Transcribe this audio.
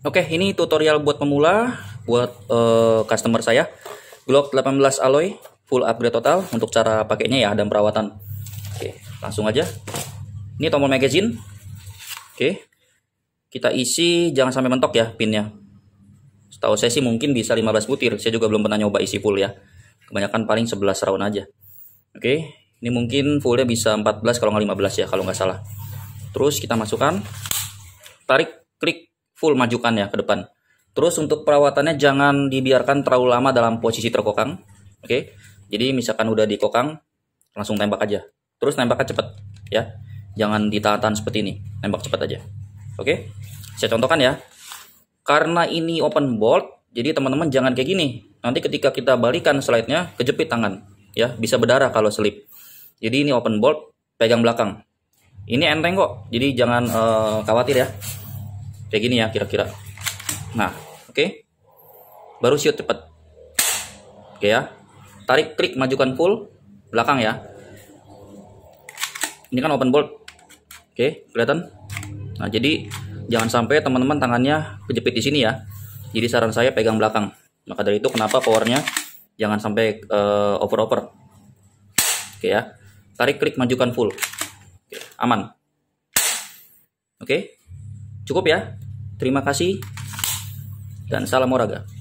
Oke, ini tutorial buat pemula, buat uh, customer saya. Glock 18 alloy, full upgrade total untuk cara pakainya ya dan perawatan. Oke, langsung aja. Ini tombol magazine. Oke. Kita isi jangan sampai mentok ya pinnya. Setahu saya sih mungkin bisa 15 butir. Saya juga belum pernah nyoba isi full ya. Kebanyakan paling 11 round aja. Oke, ini mungkin fullnya bisa 14 kalau nggak 15 ya kalau nggak salah. Terus kita masukkan. Tarik, klik, full majukan ya ke depan. Terus untuk perawatannya jangan dibiarkan terlalu lama dalam posisi terkokang. Oke. Okay? Jadi misalkan udah dikokang langsung tembak aja. Terus nembaknya cepat ya. Jangan ditahan seperti ini. Tembak cepat aja. Oke. Okay? Saya contohkan ya. Karena ini open bolt, jadi teman-teman jangan kayak gini. Nanti ketika kita balikan slide-nya kejepit tangan ya, bisa berdarah kalau slip. Jadi ini open bolt, pegang belakang. Ini enteng kok. Jadi jangan uh, khawatir ya kayak gini ya kira-kira nah oke okay. baru siut cepat oke okay, ya tarik klik majukan full belakang ya ini kan open bolt oke okay, kelihatan nah jadi jangan sampai teman-teman tangannya kejepit di sini ya jadi saran saya pegang belakang maka dari itu kenapa powernya jangan sampai uh, eh, over over oke okay, ya tarik klik majukan full okay, aman oke okay? cukup ya Terima kasih dan salam olahraga.